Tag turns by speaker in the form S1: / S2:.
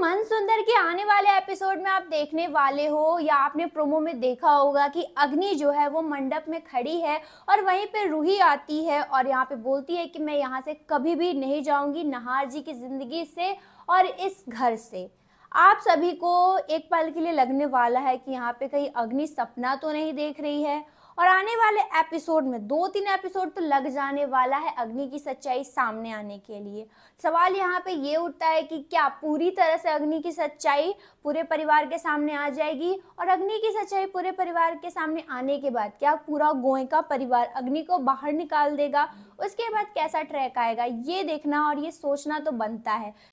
S1: मन सुंदर के आने वाले एपिसोड में आप देखने वाले हो या आपने प्रोमो में देखा होगा कि अग्नि जो है वो मंडप में खड़ी है और वहीं पे रूही आती है और यहाँ पे बोलती है कि मैं यहाँ से कभी भी नहीं जाऊँगी नहार जी की ज़िंदगी से और इस घर से आप सभी को एक पल के लिए लगने वाला है कि यहाँ पे कहीं अग्नि सपना तो नहीं देख रही है और आने वाले एपिसोड में दो तीन एपिसोड तो लग जाने वाला है अग्नि की सच्चाई सामने आने के लिए सवाल यहाँ पे ये उठता है कि क्या पूरी तरह से अग्नि की सच्चाई पूरे परिवार के सामने आ जाएगी और अग्नि की सच्चाई पूरे परिवार के सामने आने के बाद क्या पूरा गोए का परिवार अग्नि को बाहर निकाल देगा उसके बाद कैसा ट्रैक आएगा ये देखना और ये सोचना तो बनता है